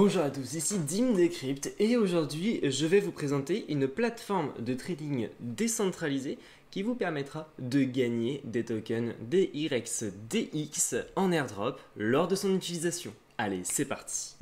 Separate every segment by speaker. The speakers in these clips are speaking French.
Speaker 1: Bonjour à tous, ici Dim Decrypt et aujourd'hui je vais vous présenter une plateforme de trading décentralisée qui vous permettra de gagner des tokens DX en airdrop lors de son utilisation. Allez, c'est parti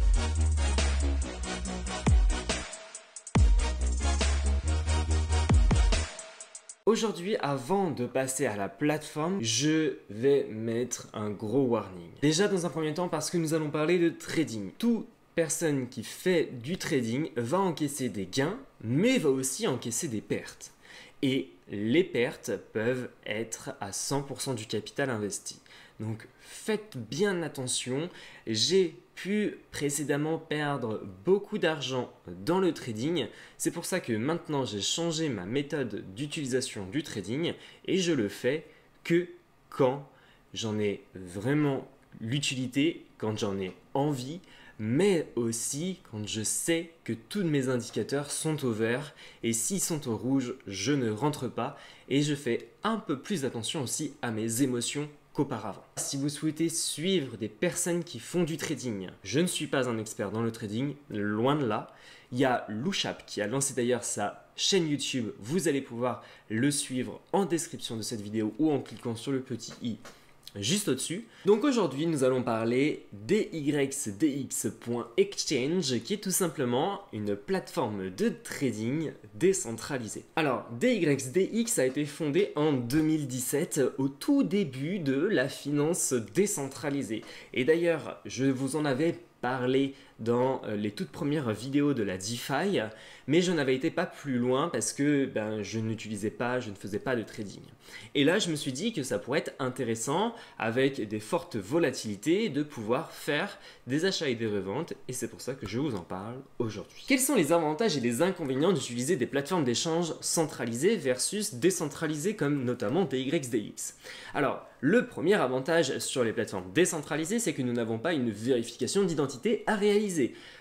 Speaker 1: Aujourd'hui, avant de passer à la plateforme, je vais mettre un gros warning. Déjà dans un premier temps parce que nous allons parler de trading. Tout personne qui fait du trading va encaisser des gains, mais va aussi encaisser des pertes. Et les pertes peuvent être à 100% du capital investi. Donc faites bien attention, j'ai pu précédemment perdre beaucoup d'argent dans le trading, c'est pour ça que maintenant j'ai changé ma méthode d'utilisation du trading et je le fais que quand j'en ai vraiment l'utilité, quand j'en ai envie, mais aussi quand je sais que tous mes indicateurs sont au vert et s'ils sont au rouge, je ne rentre pas et je fais un peu plus attention aussi à mes émotions qu'auparavant. Si vous souhaitez suivre des personnes qui font du trading, je ne suis pas un expert dans le trading, loin de là. Il y a Louchap qui a lancé d'ailleurs sa chaîne YouTube, vous allez pouvoir le suivre en description de cette vidéo ou en cliquant sur le petit i juste au-dessus. Donc aujourd'hui, nous allons parler DYDX.exchange qui est tout simplement une plateforme de trading décentralisée. Alors, DYDX a été fondée en 2017 au tout début de la finance décentralisée. Et d'ailleurs, je vous en avais parlé dans euh, les toutes premières vidéos de la DeFi, mais je n'avais été pas plus loin parce que ben, je n'utilisais pas, je ne faisais pas de trading. Et là, je me suis dit que ça pourrait être intéressant, avec des fortes volatilités, de pouvoir faire des achats et des reventes, et c'est pour ça que je vous en parle aujourd'hui. Quels sont les avantages et les inconvénients d'utiliser des plateformes d'échange centralisées versus décentralisées, comme notamment DYDX Alors, le premier avantage sur les plateformes décentralisées, c'est que nous n'avons pas une vérification d'identité à réaliser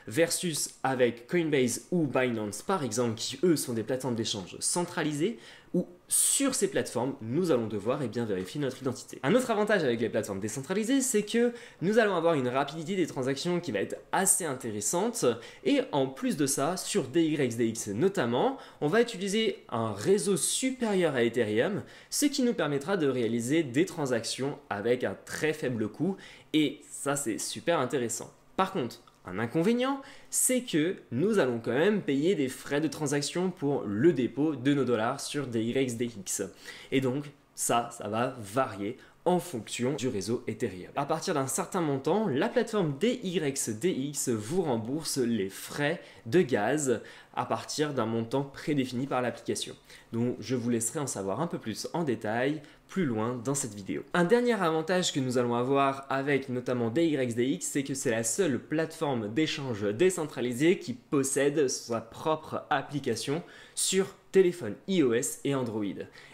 Speaker 1: versus avec Coinbase ou Binance par exemple, qui eux sont des plateformes d'échange centralisées, où sur ces plateformes, nous allons devoir et eh bien, vérifier notre identité. Un autre avantage avec les plateformes décentralisées, c'est que nous allons avoir une rapidité des transactions qui va être assez intéressante, et en plus de ça, sur DYDX notamment, on va utiliser un réseau supérieur à Ethereum, ce qui nous permettra de réaliser des transactions avec un très faible coût, et ça c'est super intéressant. Par contre, un inconvénient, c'est que nous allons quand même payer des frais de transaction pour le dépôt de nos dollars sur DYDX. Et donc, ça, ça va varier en fonction du réseau Ethereum. À partir d'un certain montant, la plateforme DYDX vous rembourse les frais de gaz à partir d'un montant prédéfini par l'application. Donc je vous laisserai en savoir un peu plus en détail plus loin dans cette vidéo. Un dernier avantage que nous allons avoir avec notamment DYDX, c'est que c'est la seule plateforme d'échange décentralisée qui possède sa propre application sur téléphone iOS et Android.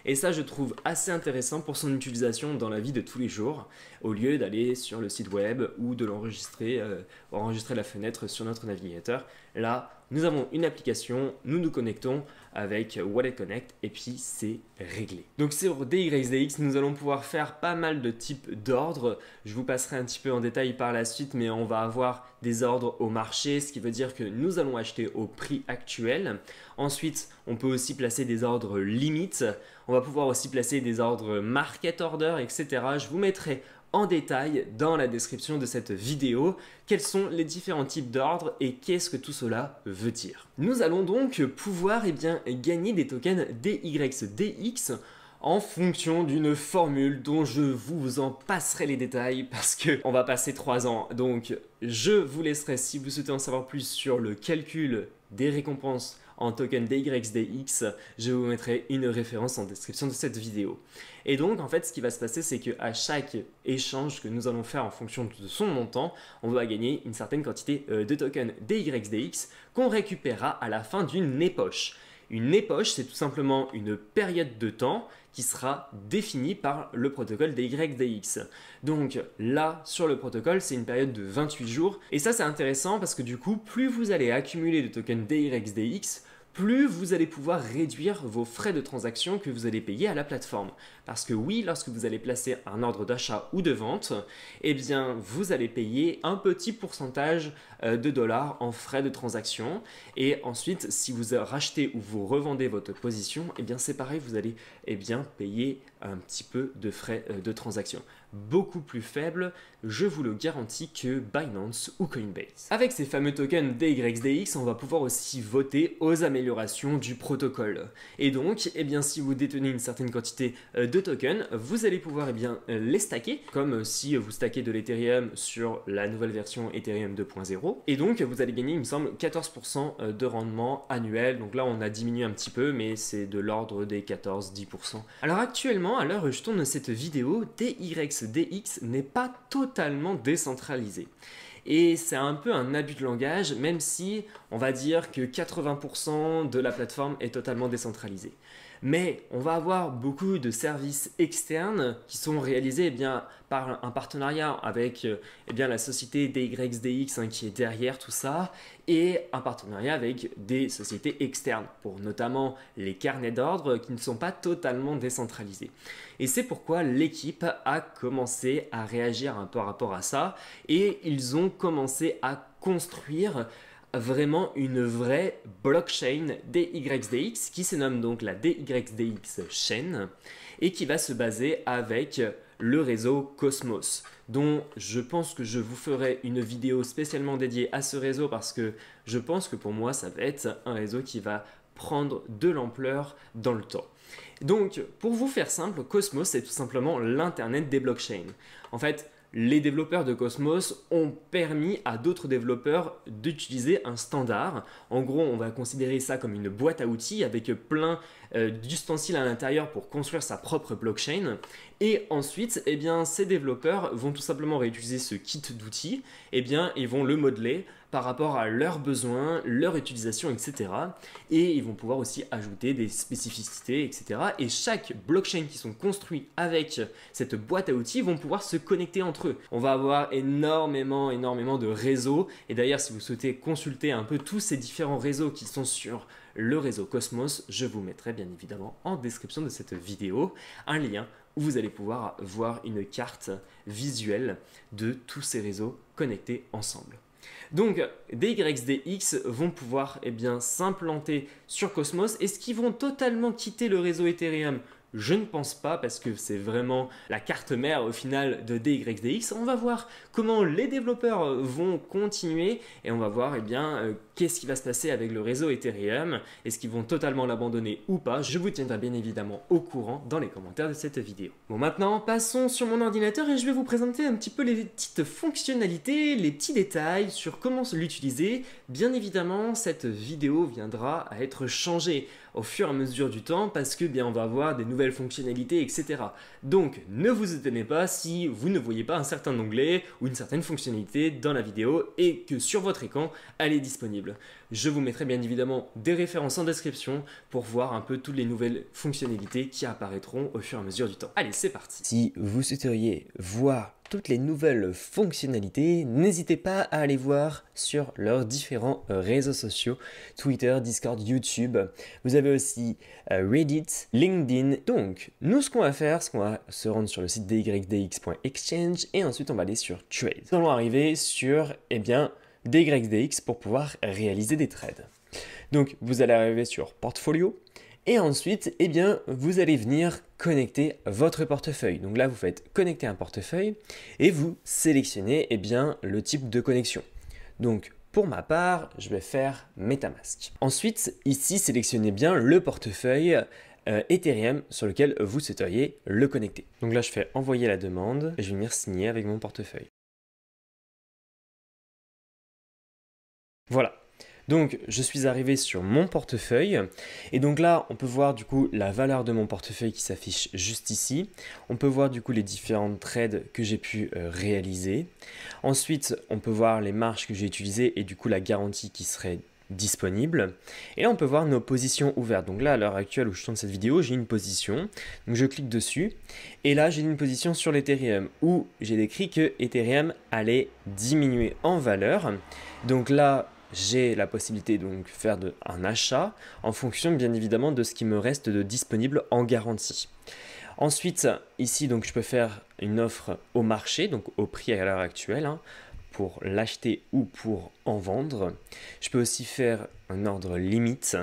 Speaker 1: Et ça, je trouve assez intéressant pour son utilisation dans la vie de tous les jours, au lieu d'aller sur le site web ou de l'enregistrer, euh, enregistrer la fenêtre sur notre navigateur. Là, nous avons une application, nous nous connectons, avec Wallet Connect et puis c'est réglé. Donc sur DYDX, nous allons pouvoir faire pas mal de types d'ordres. Je vous passerai un petit peu en détail par la suite, mais on va avoir des ordres au marché, ce qui veut dire que nous allons acheter au prix actuel. Ensuite, on peut aussi placer des ordres limites. On va pouvoir aussi placer des ordres market order, etc. Je vous mettrai en détail dans la description de cette vidéo quels sont les différents types d'ordres et qu'est-ce que tout cela veut dire. Nous allons donc pouvoir et eh bien, gagner des tokens DYDX en fonction d'une formule dont je vous en passerai les détails parce que on va passer trois ans. Donc je vous laisserai si vous souhaitez en savoir plus sur le calcul des récompenses en token DYXDX. Je vous mettrai une référence en description de cette vidéo. Et donc en fait ce qui va se passer c'est qu'à chaque échange que nous allons faire en fonction de son montant, on va gagner une certaine quantité euh, de tokens DYXDX qu'on récupérera à la fin d'une époche. Une époche, c'est tout simplement une période de temps qui sera définie par le protocole DYDX. Donc là, sur le protocole, c'est une période de 28 jours. Et ça, c'est intéressant parce que du coup, plus vous allez accumuler de tokens DYDX, plus vous allez pouvoir réduire vos frais de transaction que vous allez payer à la plateforme. Parce que oui, lorsque vous allez placer un ordre d'achat ou de vente, eh bien, vous allez payer un petit pourcentage euh, de dollars en frais de transaction. Et ensuite, si vous rachetez ou vous revendez votre position, et eh bien, c'est pareil, vous allez eh bien, payer un petit peu de frais euh, de transaction. Beaucoup plus faible je vous le garantis que Binance ou Coinbase. Avec ces fameux tokens DYDX, on va pouvoir aussi voter aux améliorations du protocole. Et donc, eh bien, si vous détenez une certaine quantité euh, de tokens, vous allez pouvoir eh bien, les stacker, comme euh, si vous stackez de l'Ethereum sur la nouvelle version Ethereum 2.0. Et donc, vous allez gagner, il me semble, 14% euh, de rendement annuel. Donc là, on a diminué un petit peu, mais c'est de l'ordre des 14-10%. Alors actuellement, à l'heure où je tourne cette vidéo, DYDX n'est pas totalement totalement décentralisé. Et c'est un peu un abus de langage, même si on va dire que 80% de la plateforme est totalement décentralisée mais on va avoir beaucoup de services externes qui sont réalisés eh bien, par un partenariat avec euh, eh la société DYDX hein, qui est derrière tout ça, et un partenariat avec des sociétés externes, pour notamment les carnets d'ordre qui ne sont pas totalement décentralisés. Et c'est pourquoi l'équipe a commencé à réagir un peu par rapport à ça, et ils ont commencé à construire vraiment une vraie blockchain DYDX qui se nomme donc la DYDX chaîne et qui va se baser avec le réseau Cosmos dont je pense que je vous ferai une vidéo spécialement dédiée à ce réseau parce que je pense que pour moi ça va être un réseau qui va prendre de l'ampleur dans le temps. Donc, pour vous faire simple, Cosmos, c'est tout simplement l'Internet des blockchains. En fait, les développeurs de Cosmos ont permis à d'autres développeurs d'utiliser un standard. En gros, on va considérer ça comme une boîte à outils avec plein euh, d'ustensiles à l'intérieur pour construire sa propre blockchain. Et ensuite, eh bien, ces développeurs vont tout simplement réutiliser ce kit d'outils, eh bien, ils vont le modeler par rapport à leurs besoins, leur utilisation, etc. Et ils vont pouvoir aussi ajouter des spécificités, etc. Et chaque blockchain qui sont construits avec cette boîte à outils vont pouvoir se connecter entre eux. On va avoir énormément, énormément de réseaux. Et d'ailleurs, si vous souhaitez consulter un peu tous ces différents réseaux qui sont sur le réseau Cosmos, je vous mettrai bien évidemment en description de cette vidéo un lien vous allez pouvoir voir une carte visuelle de tous ces réseaux connectés ensemble. Donc des X vont pouvoir eh bien s'implanter sur Cosmos et ce qu'ils vont totalement quitter le réseau Ethereum je ne pense pas parce que c'est vraiment la carte mère au final de DYDX. On va voir comment les développeurs euh, vont continuer et on va voir eh bien euh, qu'est-ce qui va se passer avec le réseau Ethereum. Est-ce qu'ils vont totalement l'abandonner ou pas Je vous tiendrai bien évidemment au courant dans les commentaires de cette vidéo. Bon maintenant passons sur mon ordinateur et je vais vous présenter un petit peu les petites fonctionnalités, les petits détails sur comment l'utiliser. Bien évidemment cette vidéo viendra à être changée au fur et à mesure du temps parce que bien on va avoir des nouvelles fonctionnalités, etc. Donc ne vous étonnez pas si vous ne voyez pas un certain onglet ou une certaine fonctionnalité dans la vidéo et que sur votre écran, elle est disponible. Je vous mettrai bien évidemment des références en description pour voir un peu toutes les nouvelles fonctionnalités qui apparaîtront au fur et à mesure du temps. Allez, c'est parti Si vous souhaiteriez voir toutes les nouvelles fonctionnalités, n'hésitez pas à aller voir sur leurs différents euh, réseaux sociaux, Twitter, Discord, YouTube. Vous avez aussi euh, Reddit, LinkedIn. Donc, nous, ce qu'on va faire, c'est qu'on va se rendre sur le site dydx.exchange et ensuite on va aller sur Trade. Nous allons arriver sur, eh bien, dydx pour pouvoir réaliser des trades. Donc, vous allez arriver sur Portfolio. Et ensuite, eh bien, vous allez venir connecter votre portefeuille. Donc là, vous faites connecter un portefeuille et vous sélectionnez eh bien, le type de connexion. Donc pour ma part, je vais faire Metamask. Ensuite, ici, sélectionnez bien le portefeuille euh, Ethereum sur lequel vous souhaiteriez le connecter. Donc là, je fais envoyer la demande et je vais venir signer avec mon portefeuille. Voilà, donc je suis arrivé sur mon portefeuille et donc là on peut voir du coup la valeur de mon portefeuille qui s'affiche juste ici. On peut voir du coup les différentes trades que j'ai pu euh, réaliser. Ensuite on peut voir les marges que j'ai utilisées et du coup la garantie qui serait disponible. Et là, on peut voir nos positions ouvertes. Donc là, à l'heure actuelle où je tourne cette vidéo, j'ai une position. Donc je clique dessus. Et là, j'ai une position sur l'Ethereum où j'ai décrit que Ethereum allait diminuer en valeur. Donc là, j'ai la possibilité donc faire un achat en fonction bien évidemment de ce qui me reste de disponible en garantie. Ensuite, ici donc je peux faire une offre au marché, donc au prix à l'heure actuelle, hein, pour l'acheter ou pour en vendre. Je peux aussi faire un ordre limite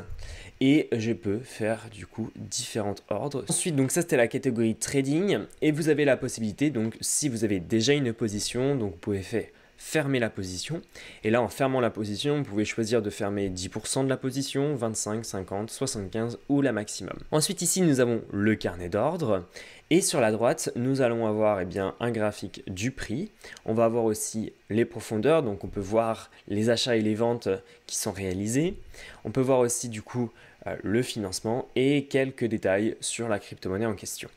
Speaker 1: et je peux faire du coup différents ordres. Ensuite, donc ça c'était la catégorie trading et vous avez la possibilité donc si vous avez déjà une position, donc vous pouvez faire fermer la position. Et là, en fermant la position, vous pouvez choisir de fermer 10% de la position, 25, 50, 75 ou la maximum. Ensuite, ici, nous avons le carnet d'ordre. Et sur la droite, nous allons avoir eh bien, un graphique du prix. On va avoir aussi les profondeurs, donc on peut voir les achats et les ventes qui sont réalisés. On peut voir aussi du coup euh, le financement et quelques détails sur la crypto-monnaie en question.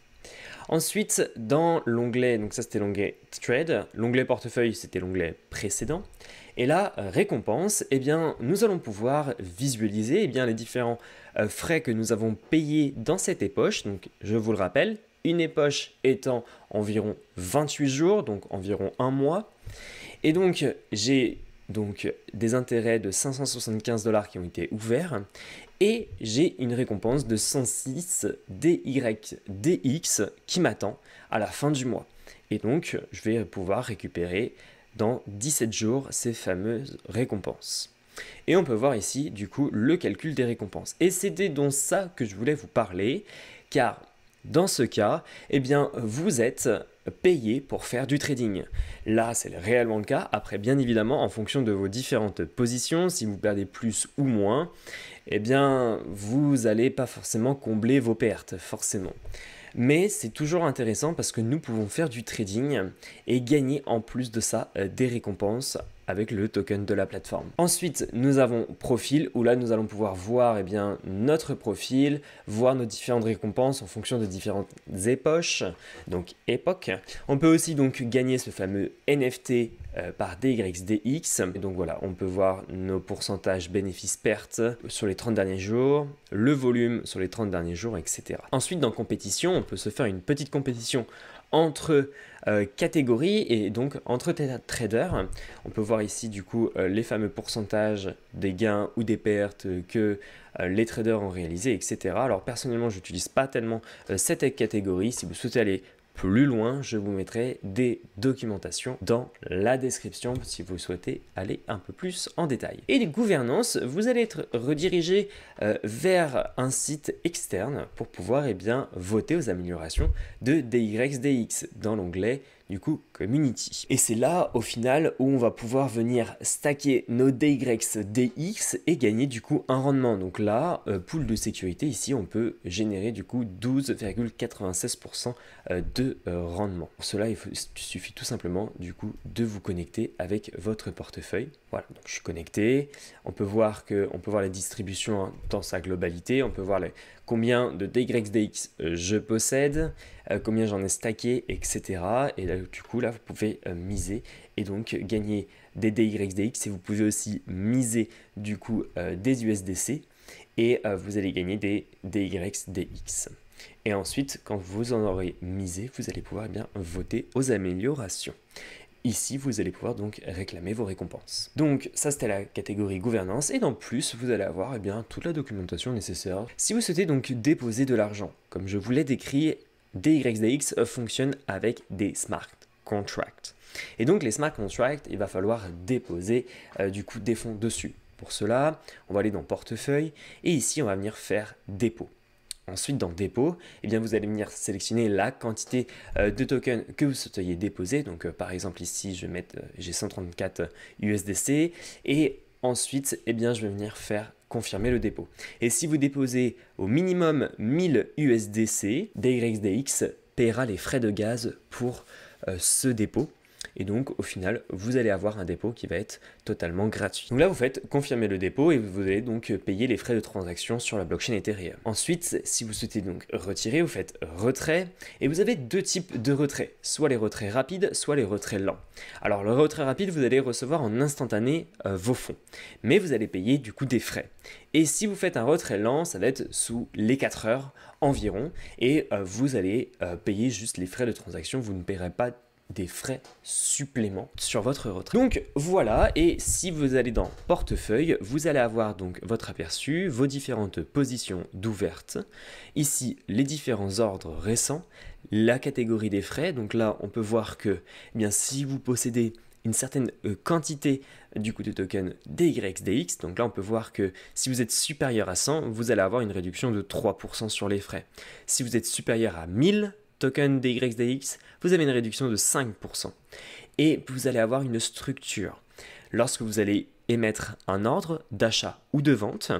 Speaker 1: Ensuite, dans l'onglet, donc ça c'était l'onglet Trade, l'onglet portefeuille c'était l'onglet précédent, et là, euh, récompense, eh bien, nous allons pouvoir visualiser eh bien, les différents euh, frais que nous avons payés dans cette époche. Donc, je vous le rappelle, une époche étant environ 28 jours, donc environ un mois. Et donc, j'ai donc des intérêts de 575 dollars qui ont été ouverts, et j'ai une récompense de 106 DYDX qui m'attend à la fin du mois. Et donc, je vais pouvoir récupérer dans 17 jours ces fameuses récompenses. Et on peut voir ici, du coup, le calcul des récompenses. Et c'était donc ça que je voulais vous parler, car dans ce cas, eh bien, vous êtes payer pour faire du trading. Là, c'est réellement le cas. Après, bien évidemment, en fonction de vos différentes positions, si vous perdez plus ou moins, eh bien, vous n'allez pas forcément combler vos pertes, forcément. Mais c'est toujours intéressant parce que nous pouvons faire du trading et gagner en plus de ça euh, des récompenses avec le token de la plateforme. Ensuite, nous avons profil où là nous allons pouvoir voir eh bien, notre profil, voir nos différentes récompenses en fonction de différentes époches, donc époque. On peut aussi donc gagner ce fameux NFT euh, par dx Et donc voilà, on peut voir nos pourcentages bénéfices-pertes sur les 30 derniers jours, le volume sur les 30 derniers jours, etc. Ensuite, dans compétition, on peut se faire une petite compétition entre euh, catégories et donc entre traders. On peut voir ici du coup euh, les fameux pourcentages des gains ou des pertes que les traders ont réalisé, etc. Alors personnellement, j'utilise pas tellement cette catégorie. Si vous souhaitez aller plus loin, je vous mettrai des documentations dans la description si vous souhaitez aller un peu plus en détail. Et gouvernance, vous allez être redirigé euh, vers un site externe pour pouvoir eh bien, voter aux améliorations de DYDX dans l'onglet du coup community. Et c'est là au final où on va pouvoir venir stacker nos DX et gagner du coup un rendement. Donc là, euh, pool de sécurité, ici on peut générer du coup 12,96% euh, de euh, rendement. Pour cela, il, suffit tout simplement du coup de vous connecter avec votre portefeuille. Voilà, donc je suis connecté. On peut voir que on peut voir la distribution hein, dans sa globalité, on peut voir les combien de DYDX euh, je possède, euh, combien j'en ai stacké, etc. Et là, du coup, là, vous pouvez euh, miser et donc gagner des DYDX et vous pouvez aussi miser du coup des USDC et vous allez gagner des DYDX. Et ensuite, quand vous en aurez misé, vous allez pouvoir eh bien voter aux améliorations. Ici, vous allez pouvoir donc réclamer vos récompenses. Donc ça, c'était la catégorie gouvernance, et en plus, vous allez avoir eh bien, toute la documentation nécessaire. Si vous souhaitez donc déposer de l'argent, comme je vous l'ai décrit, DYDX fonctionne avec des smart contracts. Et donc les smart contracts, il va falloir déposer euh, du coup des fonds dessus. Pour cela, on va aller dans portefeuille et ici on va venir faire dépôt. Ensuite, dans dépôt, eh bien, vous allez venir sélectionner la quantité euh, de tokens que vous souhaitez déposer. Donc, euh, par exemple, ici, je vais mettre, euh, j'ai 134 USDC et ensuite, eh bien, je vais venir faire confirmer le dépôt. Et si vous déposez au minimum 1000 USDC, DYDX paiera les frais de gaz pour ce dépôt et donc au final vous allez avoir un dépôt qui va être totalement gratuit. Donc là vous faites confirmer le dépôt et vous allez donc payer les frais de transaction sur la blockchain Ethereum. Ensuite, si vous souhaitez donc retirer, vous faites retrait et vous avez deux types de retraits, soit les retraits rapides, soit les retraits lents. Alors le retrait rapide, vous allez recevoir en instantané euh, vos fonds, mais vous allez payer du coup des frais. Et si vous faites un retrait lent, ça va être sous les 4 heures environ et euh, vous allez euh, payer juste les frais de transaction, vous ne paierez pas des frais supplémentaires sur votre retraite. Donc voilà, et si vous allez dans portefeuille, vous allez avoir donc votre aperçu, vos différentes positions d'ouverture, ici les différents ordres récents, la catégorie des frais, donc là on peut voir que eh bien, si vous possédez une certaine euh, quantité du coût de token dx Donc là, on peut voir que si vous êtes supérieur à 100, vous allez avoir une réduction de 3% sur les frais. Si vous êtes supérieur à 1000, token DYDX, vous avez une réduction de 5%. Et vous allez avoir une structure. Lorsque vous allez mettre un ordre d'achat ou de vente,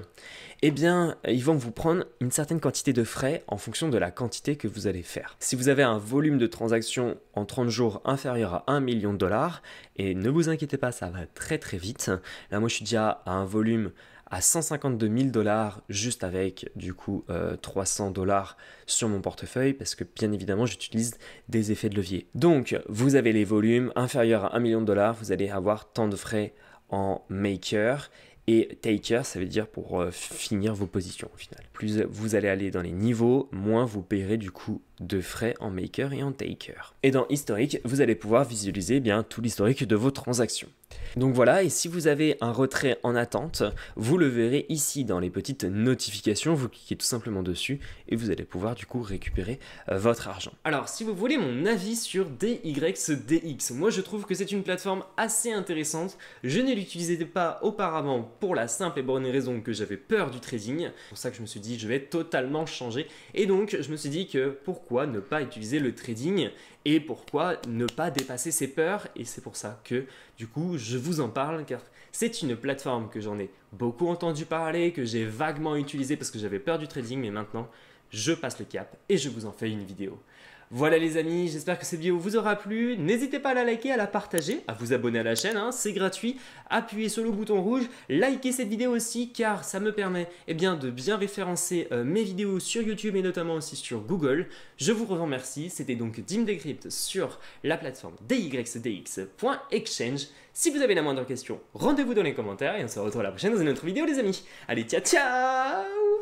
Speaker 1: eh bien, ils vont vous prendre une certaine quantité de frais en fonction de la quantité que vous allez faire. Si vous avez un volume de transactions en 30 jours inférieur à 1 million de dollars, et ne vous inquiétez pas, ça va très très vite. Là, moi, je suis déjà à un volume à 152 000 dollars juste avec du coup 300 euh, dollars sur mon portefeuille parce que bien évidemment j'utilise des effets de levier. Donc vous avez les volumes inférieurs à 1 million de dollars, vous allez avoir tant de frais en maker. Et taker, ça veut dire pour euh, finir vos positions au final. Plus vous allez aller dans les niveaux, moins vous payerez du coup de frais en maker et en taker. Et dans historique, vous allez pouvoir visualiser bien tout l'historique de vos transactions. Donc voilà, et si vous avez un retrait en attente, vous le verrez ici dans les petites notifications, vous cliquez tout simplement dessus et vous allez pouvoir du coup récupérer euh, votre argent. Alors si vous voulez mon avis sur DYDX, moi je trouve que c'est une plateforme assez intéressante, je ne l'utilisais pas auparavant pour la simple et bonne raison que j'avais peur du trading, c'est pour ça que je me suis dit je vais totalement changer, et donc je me suis dit que pourquoi ne pas utiliser le trading et pourquoi ne pas dépasser ses peurs. Et c'est pour ça que, du coup, je vous en parle car c'est une plateforme que j'en ai beaucoup entendu parler, que j'ai vaguement utilisé parce que j'avais peur du trading, mais maintenant, je passe le cap et je vous en fais une vidéo. Voilà les amis, j'espère que cette vidéo vous aura plu. N'hésitez pas à la liker, à la partager, à vous abonner à la chaîne, hein, c'est gratuit. Appuyez sur le bouton rouge, likez cette vidéo aussi car ça me permet eh bien, de bien référencer euh, mes vidéos sur YouTube et notamment aussi sur Google. Je vous remercie, c'était donc Dim Decrypt sur la plateforme dyxdx.exchange. Si vous avez la moindre question, rendez-vous dans les commentaires et on se retrouve la prochaine dans une autre vidéo les amis. Allez, ciao ciao